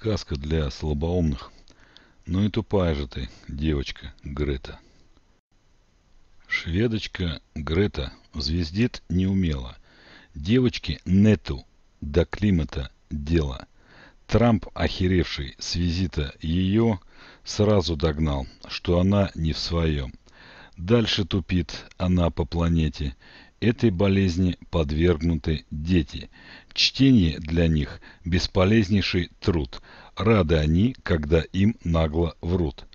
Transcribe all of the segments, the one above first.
сказка для слабоумных. Ну и тупая же ты, девочка Грета. Шведочка Грета звездит не умела. Девочки нету до климата дела. Трамп, охеревший с визита ее, сразу догнал, что она не в своем. Дальше тупит она по планете. Этой болезни подвергнуты дети. Чтение для них – бесполезнейший труд. Рады они, когда им нагло врут.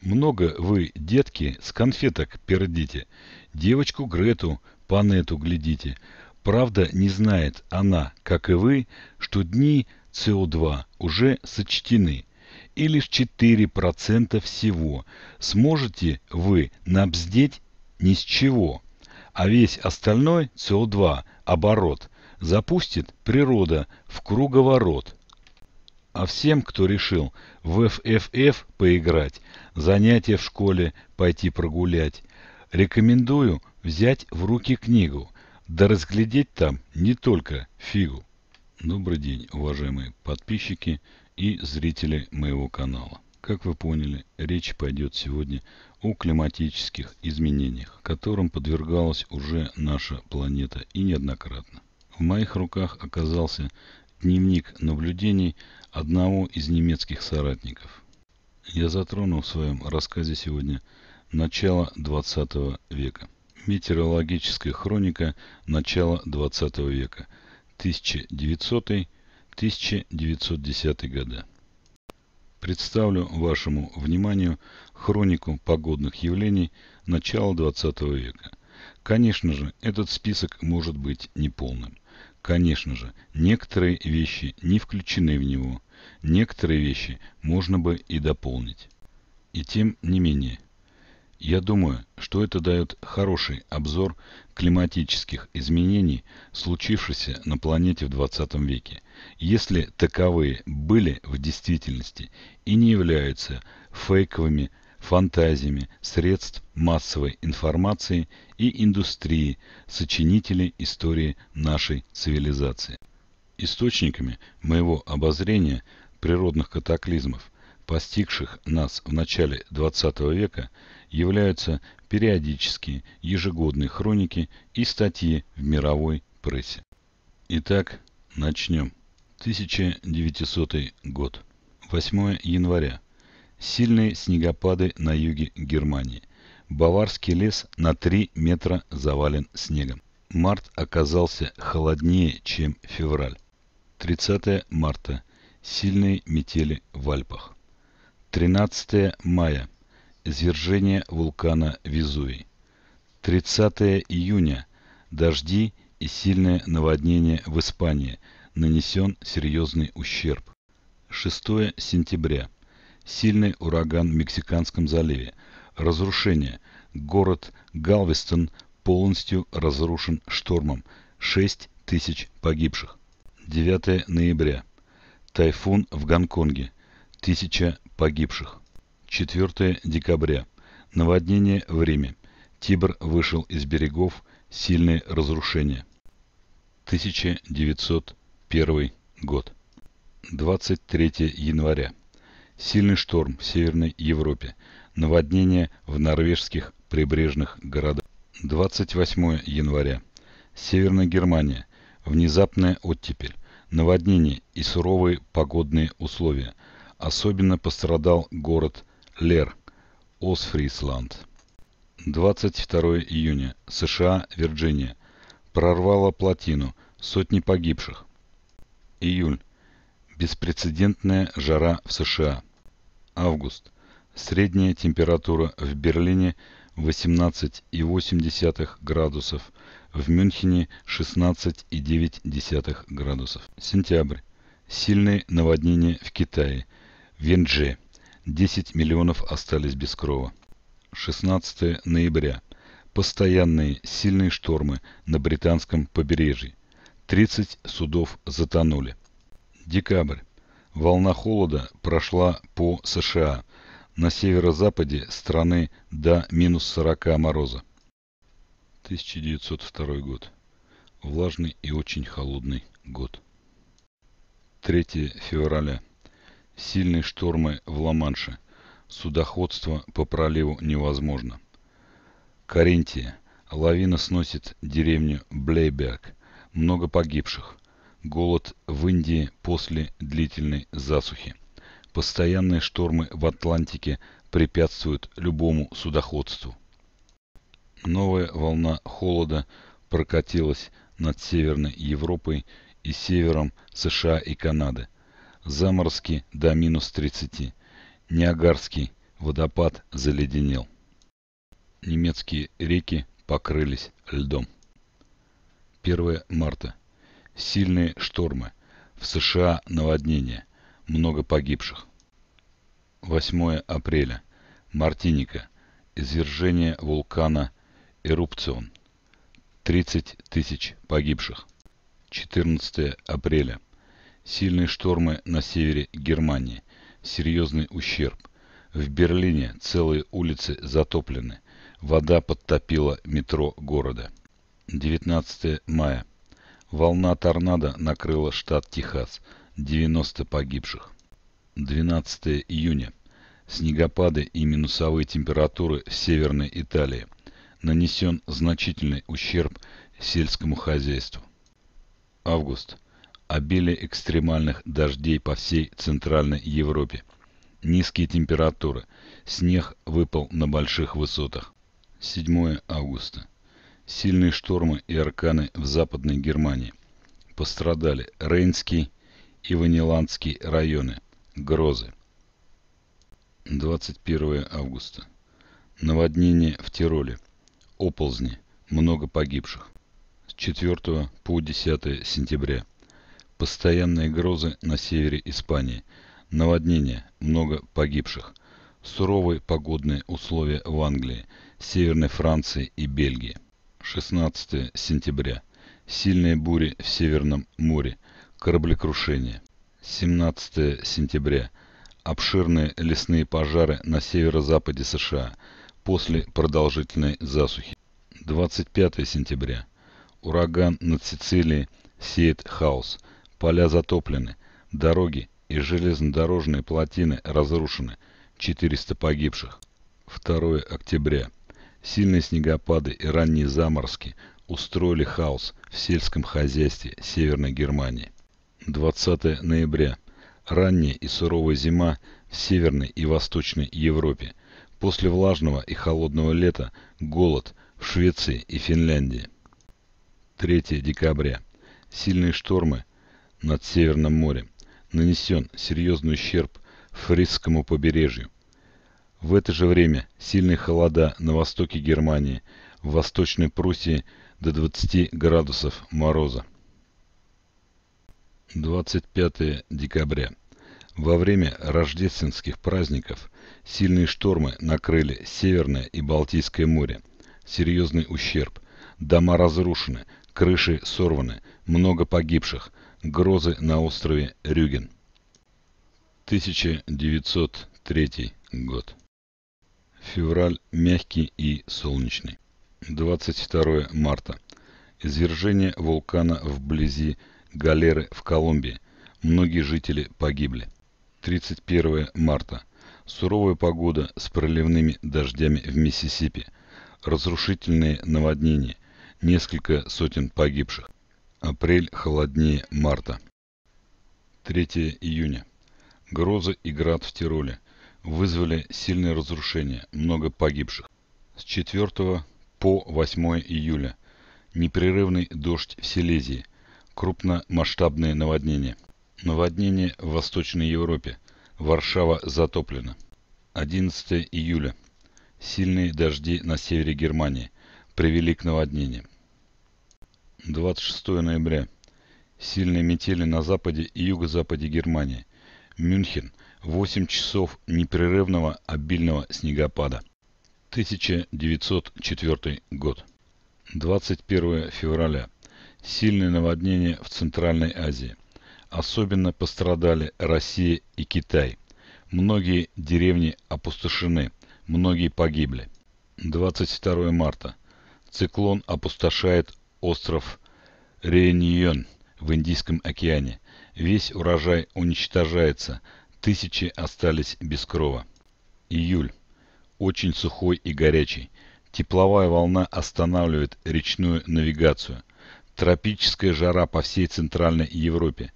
Много вы, детки, с конфеток пердите. Девочку Грету, панету глядите. Правда не знает она, как и вы, что дни СО2 уже сочтены. И лишь 4% всего сможете вы набздеть ни с чего а весь остальной СО2 оборот запустит природа в круговорот. А всем, кто решил в ФФФ поиграть, занятия в школе пойти прогулять, рекомендую взять в руки книгу, да разглядеть там не только фигу. Добрый день, уважаемые подписчики и зрители моего канала. Как вы поняли, речь пойдет сегодня о климатических изменениях, которым подвергалась уже наша планета и неоднократно. В моих руках оказался дневник наблюдений одного из немецких соратников. Я затронул в своем рассказе сегодня начало 20 века. Метеорологическая хроника начала 20 века 1900-1910 годы представлю вашему вниманию хронику погодных явлений начала 20 века. Конечно же, этот список может быть неполным. Конечно же, некоторые вещи не включены в него, некоторые вещи можно бы и дополнить. И тем не менее, я думаю, что это дает хороший обзор климатических изменений, случившихся на планете в 20 веке, если таковые были в действительности и не являются фейковыми фантазиями средств массовой информации и индустрии, сочинителей истории нашей цивилизации. Источниками моего обозрения природных катаклизмов, постигших нас в начале 20 века, являются периодические ежегодные хроники и статьи в мировой прессе. Итак, начнем. 1900 год. 8 января. Сильные снегопады на юге Германии. Баварский лес на 3 метра завален снегом. Март оказался холоднее, чем февраль. 30 марта. Сильные метели в Альпах. 13 мая. Звержение вулкана Везуи. 30 июня. Дожди и сильное наводнение в Испании. Нанесен серьезный ущерб. 6 сентября. Сильный ураган в Мексиканском заливе. Разрушение. Город Галвестон полностью разрушен штормом. 6 тысяч погибших. 9 ноября. Тайфун в Гонконге. Тысяча погибших. 4 декабря. Наводнение в Риме. Тибр вышел из берегов. Сильные разрушения. 1901 год. 23 января. Сильный шторм в Северной Европе. Наводнение в норвежских прибрежных городах. 28 января. Северная Германия. Внезапная оттепель. Наводнение и суровые погодные условия. Особенно пострадал город Северный Лер, Осфрисланд. 22 июня. США, Вирджиния. Прорвала плотину. Сотни погибших. Июль. Беспрецедентная жара в США. Август. Средняя температура в Берлине 18,8 градусов, в Мюнхене 16,9 градусов. Сентябрь. Сильные наводнения в Китае. Вендже. 10 миллионов остались без крова. 16 ноября. Постоянные сильные штормы на британском побережье. 30 судов затонули. Декабрь. Волна холода прошла по США. На северо-западе страны до минус 40 мороза. 1902 год. Влажный и очень холодный год. 3 февраля. Сильные штормы в Ла-Манше. Судоходство по проливу невозможно. Карентия. Лавина сносит деревню Блейберг. Много погибших. Голод в Индии после длительной засухи. Постоянные штормы в Атлантике препятствуют любому судоходству. Новая волна холода прокатилась над Северной Европой и севером США и Канады, Заморский до минус 30. Ниагарский водопад заледенел. Немецкие реки покрылись льдом. 1 марта. Сильные штормы. В США наводнение. Много погибших. 8 апреля. Мартиника. Извержение вулкана Эрупцион. 30 тысяч погибших. 14 апреля. Сильные штормы на севере Германии. Серьезный ущерб. В Берлине целые улицы затоплены. Вода подтопила метро города. 19 мая. Волна торнадо накрыла штат Техас. 90 погибших. 12 июня. Снегопады и минусовые температуры в Северной Италии. Нанесен значительный ущерб сельскому хозяйству. Август обилие экстремальных дождей по всей Центральной Европе, низкие температуры, снег выпал на больших высотах. 7 августа. Сильные штормы и арканы в Западной Германии. Пострадали Рейнский и Ваниландский районы. Грозы. 21 августа. Наводнение в Тироле. Оползни. Много погибших. С 4 по 10 сентября. Постоянные грозы на севере Испании. Наводнения. Много погибших. Суровые погодные условия в Англии, Северной Франции и Бельгии. 16 сентября. Сильные бури в Северном море. Кораблекрушение. 17 сентября. Обширные лесные пожары на северо-западе США после продолжительной засухи. 25 сентября. Ураган над Сицилией сеет хаос – Поля затоплены, дороги и железнодорожные плотины разрушены, 400 погибших. 2 октября. Сильные снегопады и ранние заморозки устроили хаос в сельском хозяйстве Северной Германии. 20 ноября. Ранняя и суровая зима в Северной и Восточной Европе. После влажного и холодного лета голод в Швеции и Финляндии. 3 декабря. Сильные штормы над Северным морем нанесен серьезный ущерб фрисскому побережью. В это же время сильные холода на востоке Германии, в Восточной Пруссии до 20 градусов мороза. 25 декабря. Во время рождественских праздников сильные штормы накрыли Северное и Балтийское море. Серьезный ущерб. Дома разрушены, Крыши сорваны, много погибших. Грозы на острове Рюген. 1903 год. Февраль мягкий и солнечный. 22 марта. Извержение вулкана вблизи Галеры в Колумбии. Многие жители погибли. 31 марта. Суровая погода с проливными дождями в Миссисипи. Разрушительные наводнения. Несколько сотен погибших. Апрель холоднее марта. 3 июня. Грозы и град в Тироле вызвали сильные разрушения, много погибших. С 4 по 8 июля непрерывный дождь в Силезии, крупномасштабные наводнения. Наводнение в Восточной Европе, Варшава затоплена. 11 июля. Сильные дожди на севере Германии привели к наводнениям. 26 ноября. Сильные метели на западе и юго-западе Германии. Мюнхен. 8 часов непрерывного обильного снегопада. 1904 год. 21 февраля. сильные наводнения в Центральной Азии. Особенно пострадали Россия и Китай. Многие деревни опустошены, многие погибли. 22 марта. Циклон опустошает остров Реюньон в Индийском океане. Весь урожай уничтожается, тысячи остались без крова. Июль. Очень сухой и горячий. Тепловая волна останавливает речную навигацию. Тропическая жара по всей Центральной Европе.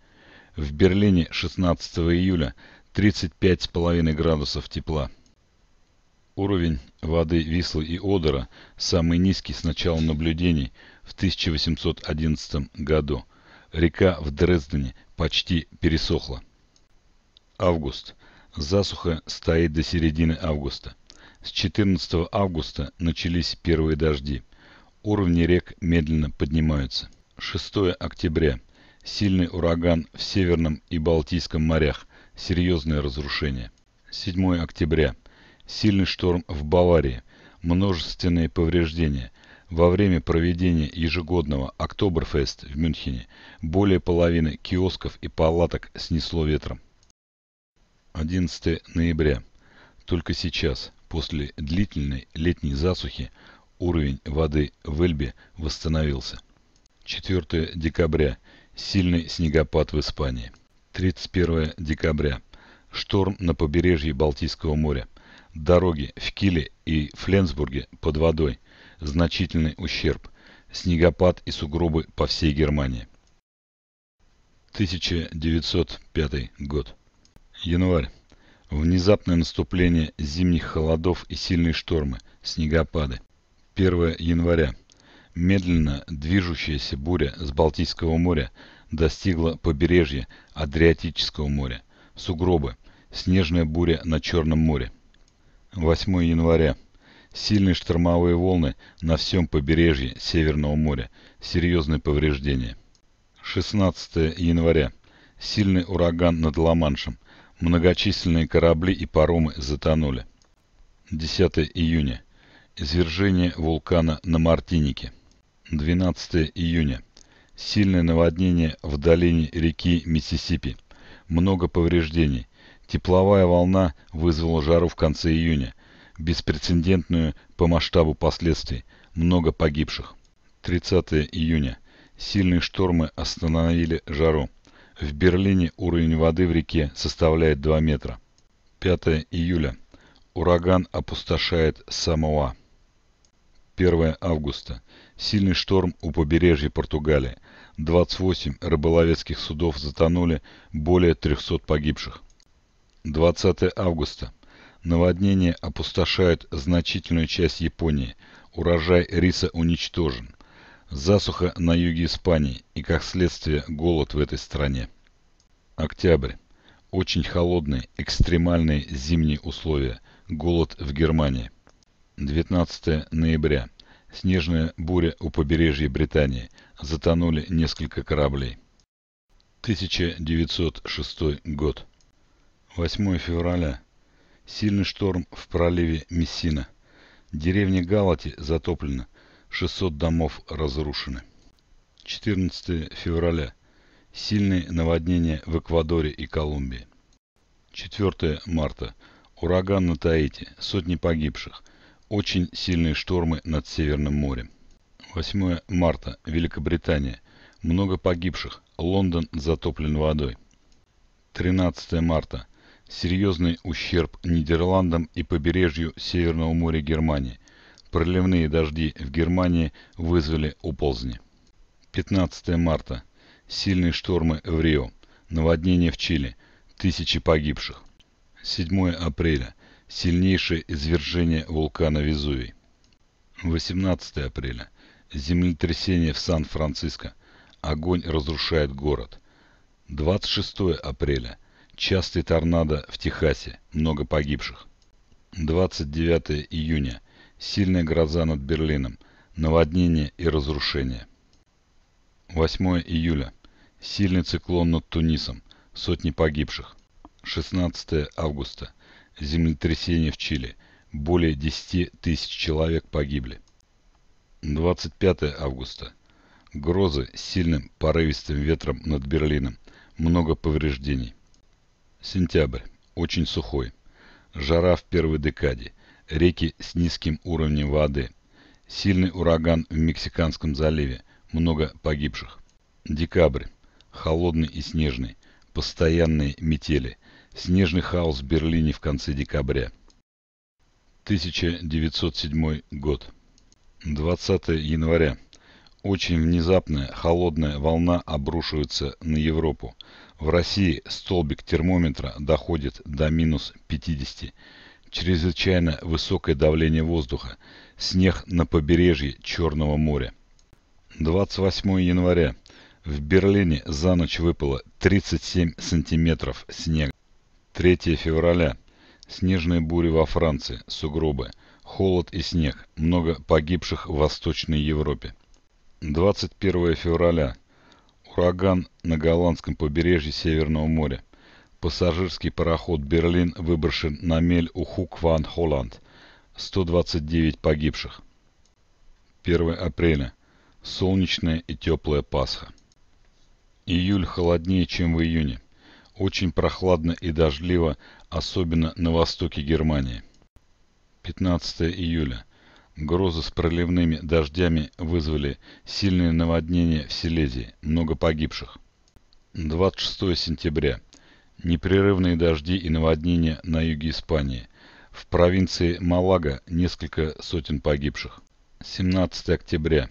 В Берлине 16 июля 35,5 градусов тепла. Уровень воды Вислы и Одера самый низкий с начала наблюдений – в 1811 году. Река в Дрездене почти пересохла. Август. Засуха стоит до середины августа. С 14 августа начались первые дожди. Уровни рек медленно поднимаются. 6 октября. Сильный ураган в Северном и Балтийском морях. Серьезное разрушение. 7 октября. Сильный шторм в Баварии. Множественные повреждения – во время проведения ежегодного Октоберфест в Мюнхене более половины киосков и палаток снесло ветром. 11 ноября. Только сейчас, после длительной летней засухи, уровень воды в Эльбе восстановился. 4 декабря. Сильный снегопад в Испании. 31 декабря. Шторм на побережье Балтийского моря. Дороги в Киле и Фленсбурге под водой значительный ущерб, снегопад и сугробы по всей Германии. 1905 год. Январь. Внезапное наступление зимних холодов и сильные штормы, снегопады. 1 января. Медленно движущаяся буря с Балтийского моря достигла побережья Адриатического моря. Сугробы. Снежная буря на Черном море. 8 января. Сильные штормовые волны на всем побережье Северного моря. Серьезные повреждения. 16 января. Сильный ураган над Ла-Маншем. Многочисленные корабли и паромы затонули. 10 июня. Извержение вулкана на Мартинике. 12 июня. Сильное наводнение в долине реки Миссисипи. Много повреждений. Тепловая волна вызвала жару в конце июня беспрецедентную по масштабу последствий, много погибших. 30 июня. Сильные штормы остановили жару. В Берлине уровень воды в реке составляет 2 метра. 5 июля. Ураган опустошает Самоа. 1 августа. Сильный шторм у побережья Португалии. 28 рыболовецких судов затонули, более 300 погибших. 20 августа. Наводнение опустошает значительную часть Японии, урожай риса уничтожен, засуха на юге Испании и, как следствие, голод в этой стране. Октябрь. Очень холодные, экстремальные зимние условия, голод в Германии. 19 ноября. Снежная буря у побережья Британии. Затонули несколько кораблей. 1906 год. 8 февраля. Сильный шторм в проливе Мессина. Деревня Галати затоплена. 600 домов разрушены. 14 февраля. Сильные наводнения в Эквадоре и Колумбии. 4 марта. Ураган на Таити. Сотни погибших. Очень сильные штормы над Северным морем. 8 марта. Великобритания. Много погибших. Лондон затоплен водой. 13 марта. Серьезный ущерб Нидерландам и побережью Северного моря Германии. Проливные дожди в Германии вызвали оползни. 15 марта. Сильные штормы в Рио. Наводнение в Чили. Тысячи погибших. 7 апреля. Сильнейшее извержение вулкана Везувий. 18 апреля. Землетрясение в Сан-Франциско. Огонь разрушает город. 26 апреля. Частый торнадо в Техасе. Много погибших. 29 июня. Сильная гроза над Берлином. Наводнение и разрушение. 8 июля. Сильный циклон над Тунисом. Сотни погибших. 16 августа. Землетрясение в Чили. Более 10 тысяч человек погибли. 25 августа. Грозы с сильным порывистым ветром над Берлином. Много повреждений. Сентябрь. Очень сухой. Жара в первой декаде. Реки с низким уровнем воды. Сильный ураган в Мексиканском заливе. Много погибших. Декабрь. Холодный и снежный. Постоянные метели. Снежный хаос в Берлине в конце декабря. 1907 год. 20 января. Очень внезапная холодная волна обрушивается на Европу. В России столбик термометра доходит до минус 50. Чрезвычайно высокое давление воздуха. Снег на побережье Черного моря. 28 января. В Берлине за ночь выпало 37 сантиметров снега. 3 февраля. Снежные бури во Франции, сугробы, холод и снег, много погибших в Восточной Европе. 21 февраля ураган на голландском побережье Северного моря. Пассажирский пароход «Берлин» выброшен на мель у Хук-Ван-Холланд. 129 погибших. 1 апреля. Солнечная и теплая Пасха. Июль холоднее, чем в июне. Очень прохладно и дождливо, особенно на востоке Германии. 15 июля. Грозы с проливными дождями вызвали сильные наводнения в Силезии, много погибших. 26 сентября. Непрерывные дожди и наводнения на юге Испании. В провинции Малага несколько сотен погибших. 17 октября.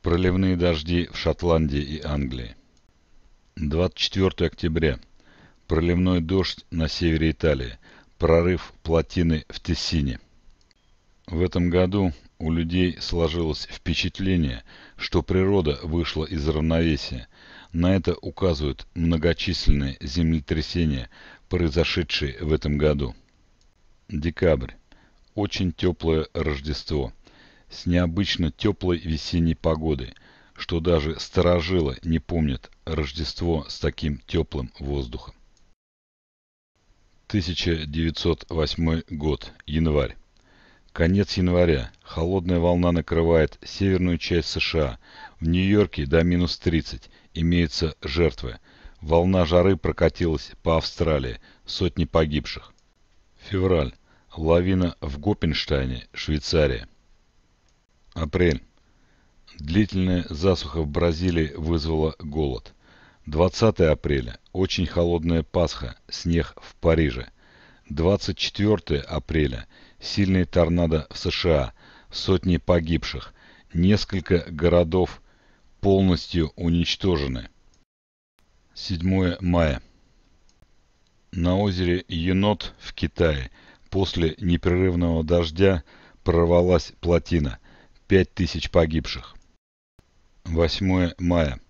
Проливные дожди в Шотландии и Англии. 24 октября. Проливной дождь на севере Италии. Прорыв плотины в Тессине. В этом году у людей сложилось впечатление, что природа вышла из равновесия. На это указывают многочисленные землетрясения, произошедшие в этом году. Декабрь. Очень теплое Рождество. С необычно теплой весенней погодой, что даже старожилы не помнят Рождество с таким теплым воздухом. 1908 год. Январь. Конец января. Холодная волна накрывает северную часть США. В Нью-Йорке до минус 30. Имеются жертвы. Волна жары прокатилась по Австралии. Сотни погибших. Февраль. Лавина в Гопенштайне, Швейцария. Апрель. Длительная засуха в Бразилии вызвала голод. 20 апреля. Очень холодная Пасха. Снег в Париже. 24 апреля сильные торнадо в США, сотни погибших, несколько городов полностью уничтожены. 7 мая. На озере Енот в Китае после непрерывного дождя прорвалась плотина. 5000 погибших. 8 мая.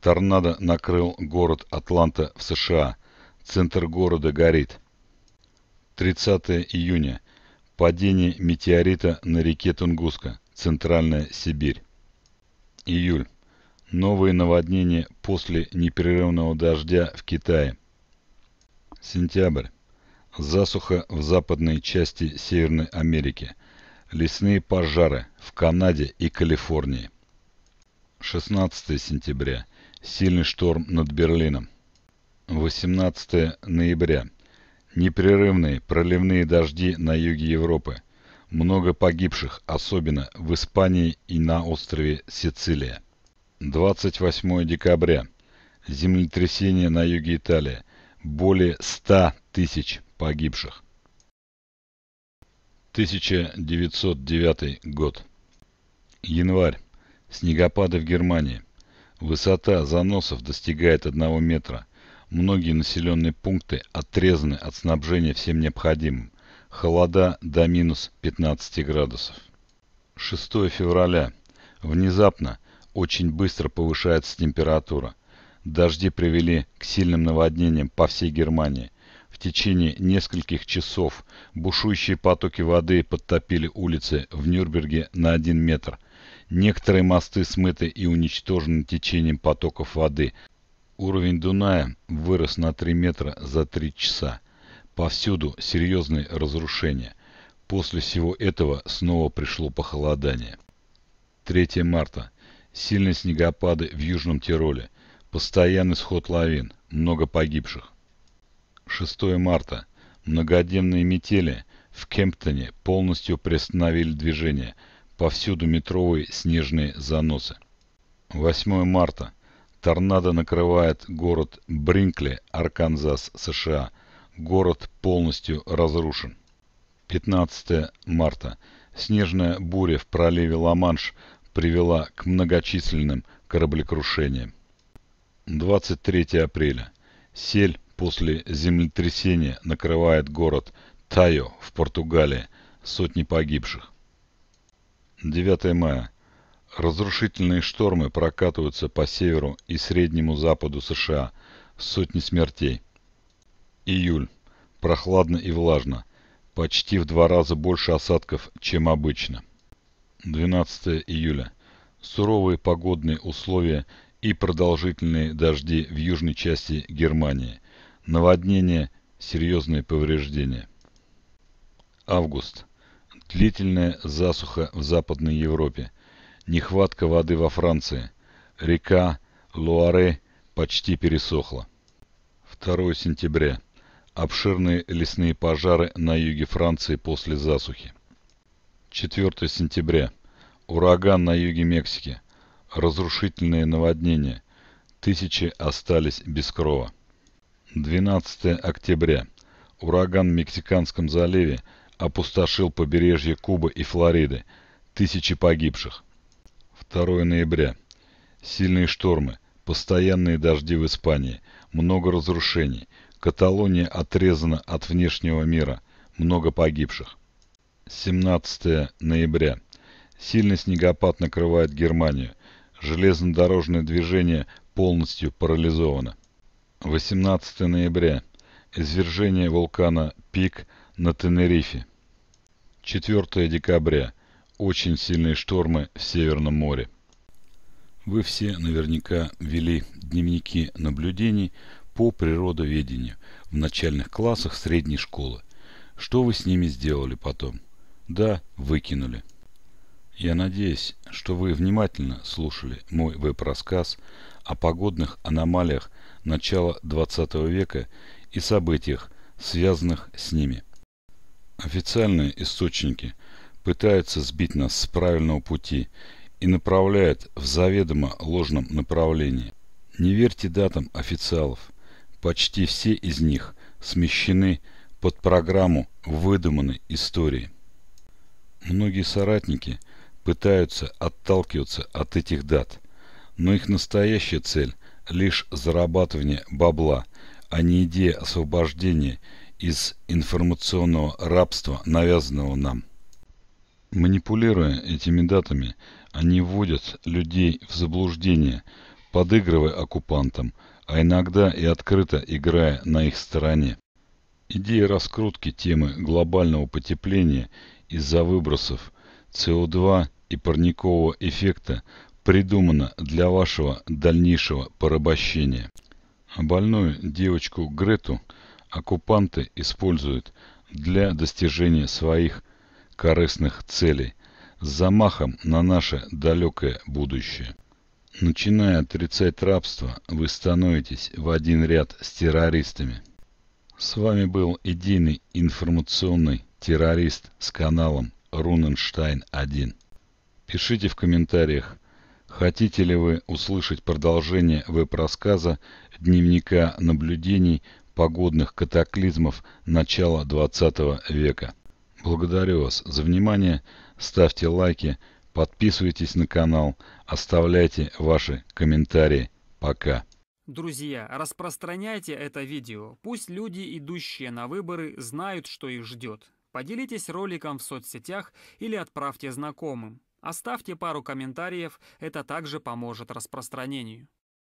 Торнадо накрыл город Атланта в США. Центр города горит. 30 июня. Падение метеорита на реке Тунгуска, Центральная Сибирь. Июль. Новые наводнения после непрерывного дождя в Китае. Сентябрь. Засуха в западной части Северной Америки. Лесные пожары в Канаде и Калифорнии. 16 сентября. Сильный шторм над Берлином. 18 ноября. Непрерывные проливные дожди на юге Европы. Много погибших, особенно в Испании и на острове Сицилия. 28 декабря. Землетрясение на юге Италии. Более 100 тысяч погибших. 1909 год. Январь. Снегопады в Германии. Высота заносов достигает 1 метра. Многие населенные пункты отрезаны от снабжения всем необходимым. Холода до минус 15 градусов. 6 февраля. Внезапно, очень быстро повышается температура. Дожди привели к сильным наводнениям по всей Германии. В течение нескольких часов бушующие потоки воды подтопили улицы в Нюрнберге на один метр. Некоторые мосты смыты и уничтожены течением потоков воды, Уровень Дуная вырос на 3 метра за 3 часа. Повсюду серьезные разрушения. После всего этого снова пришло похолодание. 3 марта. Сильные снегопады в Южном Тироле. Постоянный сход лавин. Много погибших. 6 марта. Многодневные метели в Кемптоне полностью приостановили движение. Повсюду метровые снежные заносы. 8 марта. Торнадо накрывает город Бринкли, Арканзас, США. Город полностью разрушен. 15 марта. Снежная буря в проливе Ла-Манш привела к многочисленным кораблекрушениям. 23 апреля. Сель после землетрясения накрывает город Тайо в Португалии. Сотни погибших. 9 мая. Разрушительные штормы прокатываются по северу и среднему западу США. Сотни смертей. Июль. Прохладно и влажно. Почти в два раза больше осадков, чем обычно. 12 июля. Суровые погодные условия и продолжительные дожди в южной части Германии. Наводнения, серьезные повреждения. Август. Длительная засуха в Западной Европе – Нехватка воды во Франции. Река Луаре почти пересохла. 2 сентября. Обширные лесные пожары на юге Франции после засухи. 4 сентября. Ураган на юге Мексики. Разрушительные наводнения. Тысячи остались без крова. 12 октября. Ураган в Мексиканском заливе опустошил побережье Кубы и Флориды. Тысячи погибших. 2 ноября. Сильные штормы, постоянные дожди в Испании, много разрушений. Каталония отрезана от внешнего мира, много погибших. 17 ноября. Сильный снегопад накрывает Германию. Железнодорожное движение полностью парализовано. 18 ноября. Извержение вулкана Пик на Тенерифе. 4 декабря очень сильные штормы в Северном море. Вы все наверняка вели дневники наблюдений по природоведению в начальных классах средней школы. Что вы с ними сделали потом? Да, выкинули. Я надеюсь, что вы внимательно слушали мой веб-рассказ о погодных аномалиях начала 20 века и событиях, связанных с ними. Официальные источники пытаются сбить нас с правильного пути и направляют в заведомо ложном направлении. Не верьте датам официалов. Почти все из них смещены под программу выдуманной истории. Многие соратники пытаются отталкиваться от этих дат, но их настоящая цель – лишь зарабатывание бабла, а не идея освобождения из информационного рабства, навязанного нам. Манипулируя этими датами, они вводят людей в заблуждение, подыгрывая оккупантам, а иногда и открыто играя на их стороне. Идея раскрутки темы глобального потепления из-за выбросов СО2 и парникового эффекта придумана для вашего дальнейшего порабощения. А больную девочку Грету оккупанты используют для достижения своих целей корыстных целей с замахом на наше далекое будущее. Начиная отрицать рабство, вы становитесь в один ряд с террористами. С вами был идейный информационный террорист с каналом Руненштайн 1. Пишите в комментариях, хотите ли вы услышать продолжение веб-рассказа дневника наблюдений погодных катаклизмов начала 20 века. Благодарю вас за внимание. Ставьте лайки, подписывайтесь на канал, оставляйте ваши комментарии. Пока. Друзья, распространяйте это видео. Пусть люди, идущие на выборы, знают, что их ждет. Поделитесь роликом в соцсетях или отправьте знакомым. Оставьте пару комментариев, это также поможет распространению.